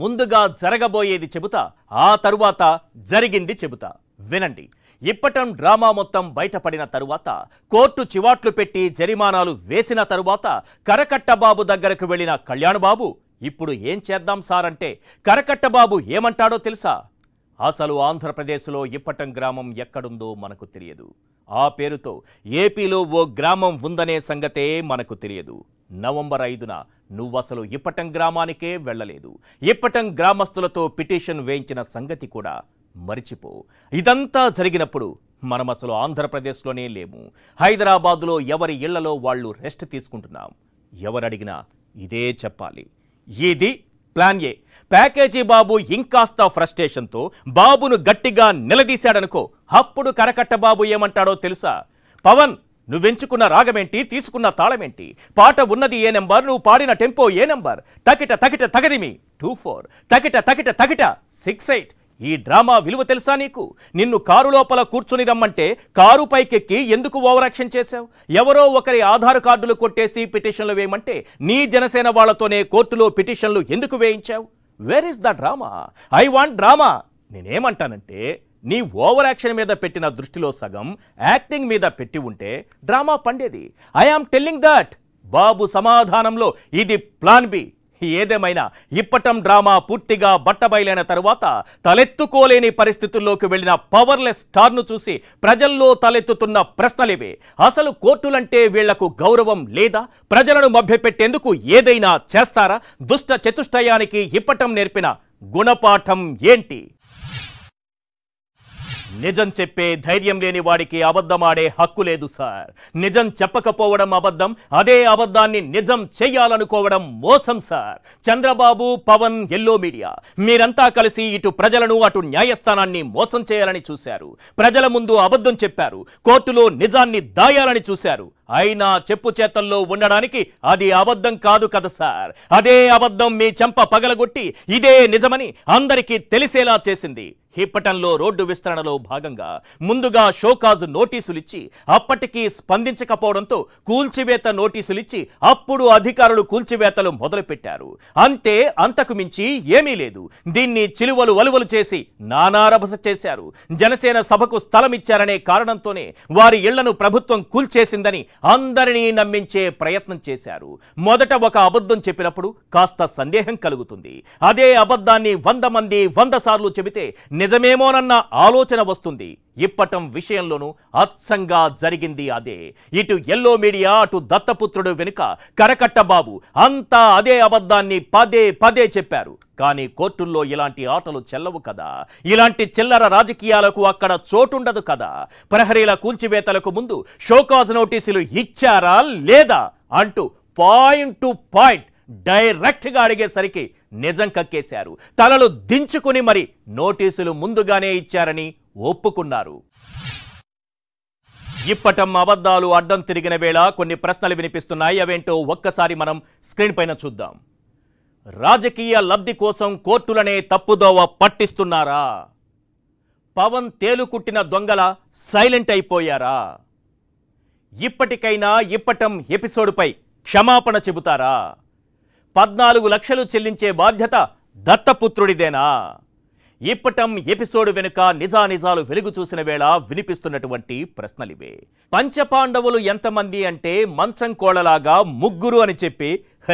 ముందుగా జరగబోయేది చెబుతా ఆ తరువాత జరిగింది చెబుతా వినండి ఇప్పటం డ్రామా మొత్తం బయటపడిన తరువాత కోర్టు చివాట్లు పెట్టి జరిమానాలు వేసిన తరువాత కరకట్టబాబు దగ్గరకు వెళ్ళిన కళ్యాణ్బాబు ఇప్పుడు ఏం చేద్దాం సార్ అంటే కరకట్టబాబు ఏమంటాడో తెలుసా అసలు ఆంధ్రప్రదేశ్లో ఇప్పటం గ్రామం ఎక్కడుందో మనకు తెలియదు ఆ పేరుతో ఏపీలో ఓ గ్రామం ఉందనే సంగతే మనకు తెలియదు నవంబర్ ఐదున నువ్వసలు ఇప్పటం గ్రామానికే వెళ్ళలేదు ఇప్పటం గ్రామస్తులతో పిటిషన్ వేయించిన సంగతి కూడా మరిచిపో ఇదంతా జరిగినప్పుడు మనం అసలు ఆంధ్రప్రదేశ్లోనే లేము హైదరాబాదులో ఎవరి ఇళ్లలో వాళ్ళు రెస్ట్ తీసుకుంటున్నాం ఎవరడిగినా ఇదే చెప్పాలి ఇది ప్లాన్ ఏ ప్యాకేజీ బాబు ఇంకాస్త ఫ్రస్ట్రేషన్తో బాబును గట్టిగా నిలదీశాడనుకో అప్పుడు కరకట్ట బాబు ఏమంటాడో తెలుసా పవన్ నువ్వెంచుకున్న రాగమేంటి తీసుకున్న తాళమేంటి పాట ఉన్నది ఏ నెంబర్ నువ్వు పాడిన టెంపో ఏ నెంబర్ తకిట తకిట తగదిమి టూ ఫోర్ తకిట తకిట తకిట సిక్స్ ఎయిట్ ఈ డ్రామా విలువ తెలుసా నీకు నిన్ను కారు లోపల కూర్చుని రమ్మంటే కారు పైకెక్కి ఎందుకు ఓవరాక్షన్ చేశావు ఎవరో ఒకరి ఆధార్ కార్డులు కొట్టేసి పిటిషన్లు వేయమంటే నీ జనసేన వాళ్లతోనే కోర్టులో పిటిషన్లు ఎందుకు వేయించావు where is the drama I want drama నేనేమంటానంటే నీ ఓవర్ యాక్షన్ మీద పెట్టిన దృష్టిలో సగం యాక్టింగ్ మీద పెట్టి ఉంటే డ్రామా పండేది ఐఆమ్ టెల్లింగ్ దట్ బాబు సమాధానంలో ఇది ప్లాన్ బి ఏదేమైనా ఇప్పటం డ్రామా పూర్తిగా బట్టబయలైన తరువాత తలెత్తుకోలేని పరిస్థితుల్లోకి వెళ్లిన పవర్లెస్ స్టార్ను చూసి ప్రజల్లో తలెత్తుతున్న ప్రశ్నలేవే అసలు కోర్టులంటే వీళ్లకు గౌరవం లేదా ప్రజలను మభ్యపెట్టేందుకు ఏదైనా చేస్తారా దుష్ట చతుష్టయానికి ఇప్పటం నేర్పిన గుణపాఠం ఏంటి నిజం చెప్పే ధైర్యం లేని వాడికి అబద్ధమాడే హక్కు లేదు సార్ నిజం చెప్పకపోవడం అబద్ధం అదే అబద్ధాన్ని నిజం చేయాలనుకోవడం మోసం sir Chandrababu Pawan yellow media మీరంతా కలిసి ఇటు ప్రజలను అటు న్యాయస్థానాన్ని మోసం చేయాలని చూశారు ప్రజల ముందు అబద్ధం చెప్పారు కోర్టులో నిజాన్ని దాయాలని చూశారు అయినా చెప్పు చేతల్లో ఉండడానికి అది అబద్ధం కాదు కదా సార్ అదే అబద్ధం మీ చెంప పగలగొట్టి ఇదే నిజమని అందరికీ తెలిసేలా చేసింది హిప్పటంలో రోడ్డు విస్తరణలో భాగంగా ముందుగా షోకాజ్ నోటీసులిచ్చి అప్పటికీ స్పందించకపోవడంతో కూల్చివేత నోటీసులిచ్చి అప్పుడు అధికారులు కూల్చివేతలు మొదలుపెట్టారు అంతే అంతకు మించి ఏమీ లేదు దీన్ని చిలువలు వలువలు చేసి నానారభస చేశారు జనసేన సభకు స్థలమిచ్చారనే కారణంతోనే వారి ఇళ్లను ప్రభుత్వం కూల్చేసిందని అందరినీ నమ్మించే ప్రయత్నం చేశారు మొదట ఒక అబద్ధం చెప్పినప్పుడు కాస్త సందేహం కలుగుతుంది అదే అబద్ధాన్ని వంద మంది వంద సార్లు చెబితే నిజమేమోనన్న ఆలోచన వస్తుంది ఇప్పటం విషయంలోనూ అత్సంగా జరిగింది అదే ఇటు ఎల్లో మీడియా అటు దత్తపుత్రుడు వెనుక కరకట్టబాబు అంతా అదే అబద్ధాన్ని పదే పదే చెప్పారు కానీ కోర్టుల్లో ఇలాంటి ఆటలు చెల్లవు కదా ఇలాంటి చిల్లర రాజకీయాలకు అక్కడ చోటుండదు కదా ప్రహరీల కూల్చివేతలకు ముందు షోకాజ్ నోటీసులు ఇచ్చారా లేదా అంటూ పాయింట్ టు పాయింట్ డైరెక్ట్గా అడిగేసరికి నిజం కక్కేశారు తలలు దించుకుని మరి నోటీసులు ముందుగానే ఇచ్చారని ఒప్పుకున్నారు ఇప్పటం అబద్ధాలు అడ్డం తిరిగిన వేళ కొన్ని ప్రశ్నలు వినిపిస్తున్నాయి అవేంటో ఒక్కసారి మనం స్క్రీన్ పైన చూద్దాం రాజకీయ లబ్ధి కోసం కోర్టులనే తప్పుదోవ పట్టిస్తున్నారా పవన్ తేలుకుట్టిన దొంగల సైలెంట్ అయిపోయారా ఇప్పటికైనా ఇప్పటం ఎపిసోడ్పై క్షమాపణ చెబుతారా పద్నాలుగు లక్షలు చెల్లించే బాధ్యత దత్తపుత్రుడిదేనా ఇప్పటం ఎపిసోడ్ వెనుక నిజానిజాలు వెలుగు చూసిన వేళ వినిపిస్తున్నటువంటి ప్రశ్నలివే పంచపాండవులు ఎంతమంది అంటే మంచం కోళలాగా ముగ్గురు అని చెప్పి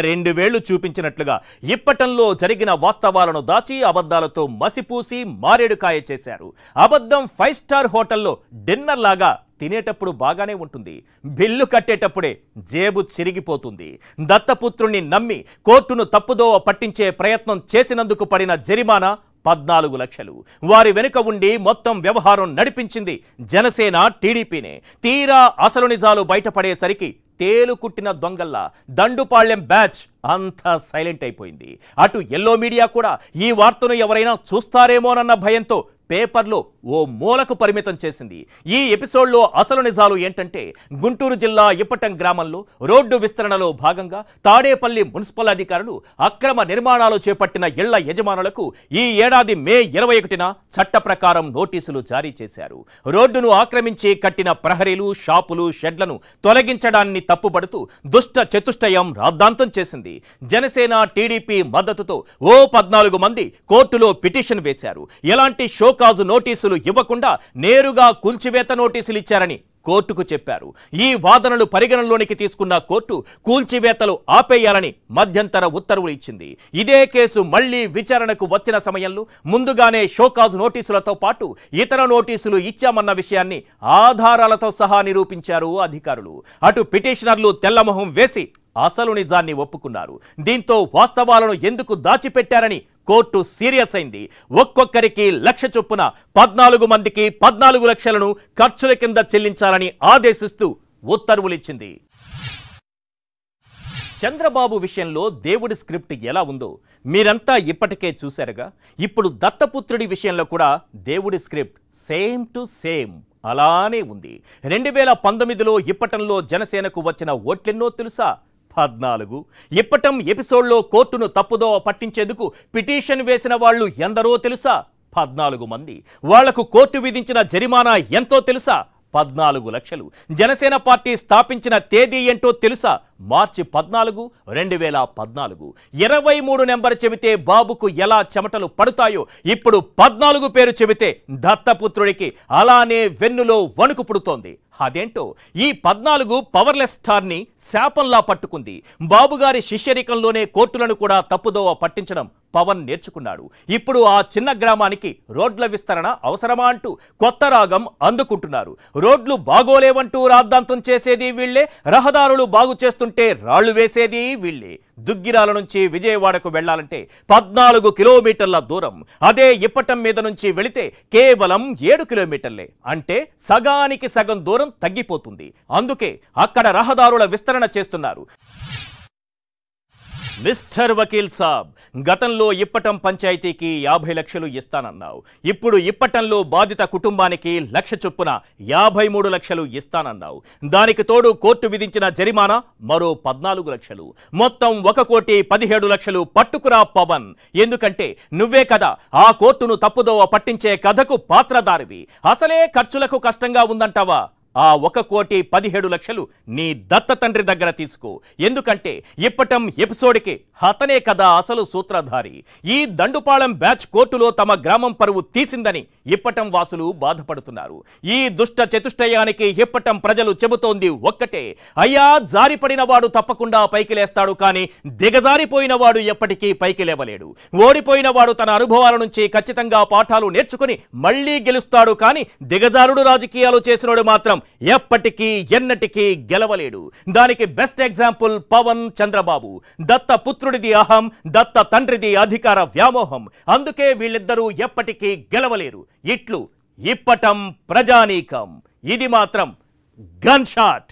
రెండు వేళ్లు చూపించినట్లుగా ఇప్పటంలో జరిగిన వాస్తవాలను దాచి అబద్ధాలతో మసిపూసి మారేడుకాయ చేశారు అబద్ధం ఫైవ్ స్టార్ హోటల్లో డిన్నర్ లాగా తినేటప్పుడు బాగానే ఉంటుంది బిల్లు కట్టేటప్పుడే జేబు చిరిగిపోతుంది దత్తపుత్రుణ్ణి నమ్మి కోర్టును తప్పుదోవ పట్టించే ప్రయత్నం చేసినందుకు పడిన జరిమానా పద్నాలుగు లక్షలు వారి వెనుక ఉండి మొత్తం వ్యవహారం నడిపించింది జనసేన టీడీపీనే తీరా అసలు నిజాలు బయటపడేసరికి తేలుకుట్టిన దొంగల్లా దండుపాళ్యం బ్యాచ్ అంతా సైలెంట్ అయిపోయింది అటు ఎల్లో మీడియా కూడా ఈ వార్తను ఎవరైనా చూస్తారేమోనన్న భయంతో పేపర్లో ఓ మూలకు పరిమితం చేసింది ఈ ఎపిసోడ్లో అసలు నిజాలు ఏంటంటే గుంటూరు జిల్లా ఇప్పటం గ్రామంలో రోడ్డు విస్తరణలో భాగంగా తాడేపల్లి మున్సిపల్ అధికారులు అక్రమ నిర్మాణాలు చేపట్టిన ఇళ్ల యజమానులకు ఈ ఏడాది మే ఇరవై ఒకటిన చట్ట ప్రకారం నోటీసులు జారీ చేశారు రోడ్డును ఆక్రమించి కట్టిన ప్రహరీలు షాపులు షెడ్లను తొలగించడాన్ని తప్పుపడుతూ దుష్ట చతుష్టయం రాద్ధాంతం చేసింది జరిగింది జనసేన టీడీపీ మద్దతుతో ఓ పద్నాలుగు మంది కోర్టులో పిటిషన్ వేశారు ఎలాంటి షోకాజు నోటీసులు ఇవ్వకుండా నేరుగా కూల్చివేత నోటీసులు ఇచ్చారని కోర్టుకు చెప్పారు ఈ వాదనలు పరిగణలోనికి తీసుకున్న కోర్టు కూల్చివేతలు ఆపేయాలని మధ్యంతర ఉత్తర్వులు ఇచ్చింది ఇదే కేసు మళ్లీ విచారణకు వచ్చిన సమయంలో ముందుగానే షోకాజ్ నోటీసులతో పాటు ఇతర నోటీసులు ఇచ్చామన్న విషయాన్ని ఆధారాలతో సహా నిరూపించారు అధికారులు అటు పిటిషనర్లు తెల్లమొహం వేసి అసలు నిజాన్ని ఒప్పుకున్నారు దీంతో వాస్తవాలను ఎందుకు దాచిపెట్టారని కోర్టు సీరియస్ అయింది ఒక్కొక్కరికి లక్ష చొప్పున పద్నాలుగు మందికి పద్నాలుగు లక్షలను ఖర్చుల కింద చెల్లించాలని ఆదేశిస్తూ ఉత్తర్వులిచ్చింది చంద్రబాబు విషయంలో దేవుడి స్క్రిప్ట్ ఎలా ఉందో మీరంతా ఇప్పటికే చూశారుగా ఇప్పుడు దత్తపుత్రుడి విషయంలో కూడా దేవుడి స్క్రిప్ట్ సేమ్ టు సేమ్ అలానే ఉంది రెండు వేల పంతొమ్మిదిలో ఇప్పటంలో జనసేనకు వచ్చిన ఓట్లెన్నో తెలుసా పద్నాలుగు ఇప్పటం ఎపిసోడ్లో కోర్టును తప్పుదో పట్టించేందుకు పిటిషన్ వేసిన వాళ్ళు ఎందరో తెలుసా పద్నాలుగు మంది వాళ్లకు కోర్టు విధించిన జరిమానా ఎంతో తెలుసా పద్నాలుగు లక్షలు జనసేన పార్టీ స్థాపించిన తేదీ ఏంటో తెలుసా మార్చి పద్నాలుగు రెండు వేల పద్నాలుగు ఇరవై మూడు నెంబర్ చెబితే బాబుకు ఎలా చెమటలు పడుతాయో ఇప్పుడు పద్నాలుగు పేరు చెబితే దత్తపుత్రుడికి అలానే వెన్నులో వణుకు పుడుతోంది అదేంటో ఈ పద్నాలుగు పవర్లెస్ స్టార్ని శాపంలా పట్టుకుంది బాబుగారి శిష్యరికంలోనే కోర్టులను కూడా తప్పుదోవ పట్టించడం పవన్ నేర్చుకున్నాడు ఇప్పుడు ఆ చిన్న గ్రామానికి రోడ్ల విస్తరణ అవసరమా అంటూ కొత్త రాగం అందుకుంటున్నారు రోడ్లు బాగోలేవంటూ రాద్ధాంతం చేసేది వీళ్లే రహదారులు బాగు చేస్తుంటే రాళ్లు వేసేది వీళ్లే దుగ్గిరాల నుంచి విజయవాడకు వెళ్లాలంటే పద్నాలుగు కిలోమీటర్ల దూరం అదే ఇప్పటం మీద నుంచి వెళితే కేవలం ఏడు కిలోమీటర్లే అంటే సగానికి సగం దూరం తగ్గిపోతుంది అందుకే అక్కడ రహదారుల విస్తరణ చేస్తున్నారు మిస్టర్ వకీల్ సాబ్ గతంలో ఇప్పటం పంచాయతీకి యాభై లక్షలు ఇస్తానన్నావు ఇప్పుడు ఇప్పటంలో బాధిత కుటుంబానికి లక్ష చొప్పున యాభై మూడు లక్షలు ఇస్తానన్నావు దానికి తోడు కోర్టు విధించిన జరిమానా మరో పద్నాలుగు లక్షలు మొత్తం ఒక కోటి పదిహేడు లక్షలు పట్టుకురా పవన్ ఎందుకంటే నువ్వే కదా ఆ కోర్టును తప్పుదోవ పట్టించే కథకు పాత్రధారివి అసలే ఖర్చులకు కష్టంగా ఉందంటావా ఆ ఒక కోటి పదిహేడు లక్షలు నీ దత్త తండ్రి దగ్గర తీసుకో ఎందుకంటే ఇప్పటం ఎపిసోడ్కి హతనే కదా అసలు సూత్రధారి ఈ దండుపాళం బ్యాచ్ కోర్టులో తమ గ్రామం పరువు తీసిందని ఇప్పటం వాసులు బాధపడుతున్నారు ఈ దుష్ట చతుష్టయానికి ఇప్పటం ప్రజలు చెబుతోంది ఒక్కటే అయ్యా జారిపడిన వాడు తప్పకుండా పైకి లేస్తాడు కానీ దిగజారిపోయిన వాడు ఎప్పటికీ పైకి లేవలేడు ఓడిపోయిన వాడు తన అనుభవాల నుంచి ఖచ్చితంగా పాఠాలు నేర్చుకుని మళ్లీ గెలుస్తాడు కానీ దిగజారుడు రాజకీయాలు చేసినోడు మాత్రం ఎప్పటికీ ఎన్నటికీ గెలవలేడు దానికి బెస్ట్ ఎగ్జాంపుల్ పవన్ చంద్రబాబు దత్త పుత్రుడిది అహం దత్త తండ్రిది అధికార వ్యామోహం అందుకే వీళ్ళిద్దరూ ఎప్పటికీ గెలవలేరు ఇట్లు ఇప్పటం ప్రజానీకం ఇది మాత్రం గన్ షాట్